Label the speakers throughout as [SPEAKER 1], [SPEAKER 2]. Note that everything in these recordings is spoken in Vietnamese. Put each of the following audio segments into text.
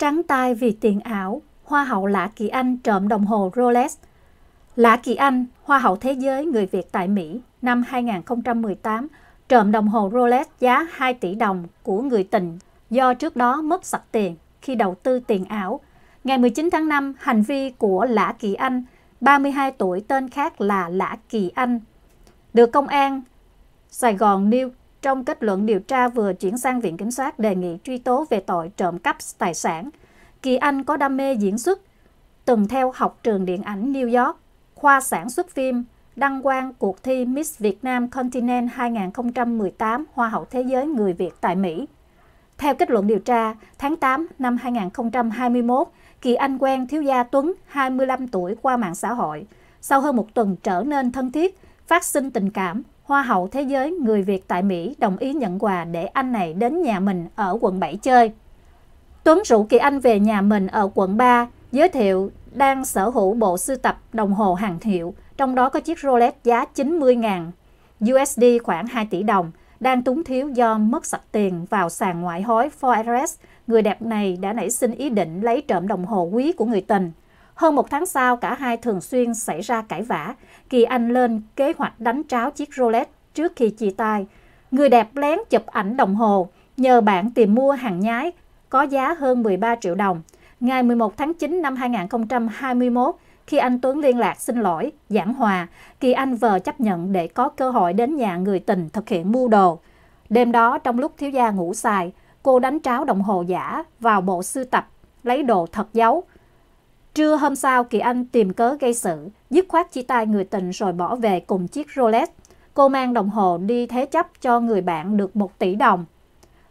[SPEAKER 1] trắng tay vì tiền ảo, Hoa hậu Lã Kỳ Anh trộm đồng hồ Rolex. Lã Kỳ Anh, Hoa hậu Thế giới người Việt tại Mỹ năm 2018, trộm đồng hồ Rolex giá 2 tỷ đồng của người tình do trước đó mất sạch tiền khi đầu tư tiền ảo. Ngày 19 tháng 5, hành vi của Lã Kỳ Anh, 32 tuổi tên khác là Lã Kỳ Anh, được công an Sài Gòn New trong kết luận điều tra vừa chuyển sang Viện Kiểm soát đề nghị truy tố về tội trộm cắp tài sản. Kỳ Anh có đam mê diễn xuất, từng theo học trường điện ảnh New York, khoa sản xuất phim, đăng quang cuộc thi Miss Việt Nam Continent 2018 Hoa hậu Thế giới người Việt tại Mỹ. Theo kết luận điều tra, tháng 8 năm 2021, Kỳ Anh quen thiếu gia Tuấn, 25 tuổi qua mạng xã hội. Sau hơn một tuần trở nên thân thiết, phát sinh tình cảm, Hoa hậu Thế giới người Việt tại Mỹ đồng ý nhận quà để anh này đến nhà mình ở quận 7 chơi. Tuấn rủ Kỳ Anh về nhà mình ở quận 3, giới thiệu đang sở hữu bộ sưu tập đồng hồ hàng hiệu, trong đó có chiếc Rolex giá 90.000 USD khoảng 2 tỷ đồng, đang túng thiếu do mất sạch tiền vào sàn ngoại hối Forex. Người đẹp này đã nảy sinh ý định lấy trộm đồng hồ quý của người tình. Hơn một tháng sau, cả hai thường xuyên xảy ra cãi vã. Kỳ Anh lên kế hoạch đánh tráo chiếc Rolex trước khi chia tay. Người đẹp lén chụp ảnh đồng hồ, nhờ bạn tìm mua hàng nhái có giá hơn 13 triệu đồng. Ngày 11 tháng 9 năm 2021, khi anh Tuấn liên lạc xin lỗi, giảng hòa, Kỳ Anh vờ chấp nhận để có cơ hội đến nhà người tình thực hiện mua đồ. Đêm đó, trong lúc thiếu gia ngủ xài, cô đánh tráo đồng hồ giả vào bộ sưu tập, lấy đồ thật giấu – Trưa hôm sau, Kỳ Anh tìm cớ gây sự, dứt khoát chia tay người tình rồi bỏ về cùng chiếc Rolex. Cô mang đồng hồ đi thế chấp cho người bạn được 1 tỷ đồng.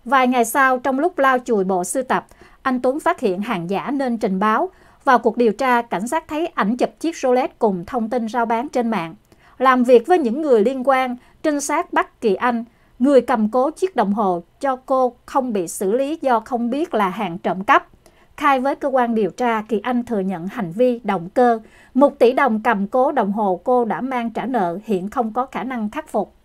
[SPEAKER 1] Vài ngày sau, trong lúc lao chùi bộ sưu tập, anh Tuấn phát hiện hàng giả nên trình báo. Vào cuộc điều tra, cảnh sát thấy ảnh chụp chiếc Rolex cùng thông tin rao bán trên mạng. Làm việc với những người liên quan, trinh sát bắt Kỳ Anh, người cầm cố chiếc đồng hồ cho cô không bị xử lý do không biết là hàng trộm cắp. Khai với cơ quan điều tra, Kỳ Anh thừa nhận hành vi động cơ. Một tỷ đồng cầm cố đồng hồ cô đã mang trả nợ hiện không có khả năng khắc phục.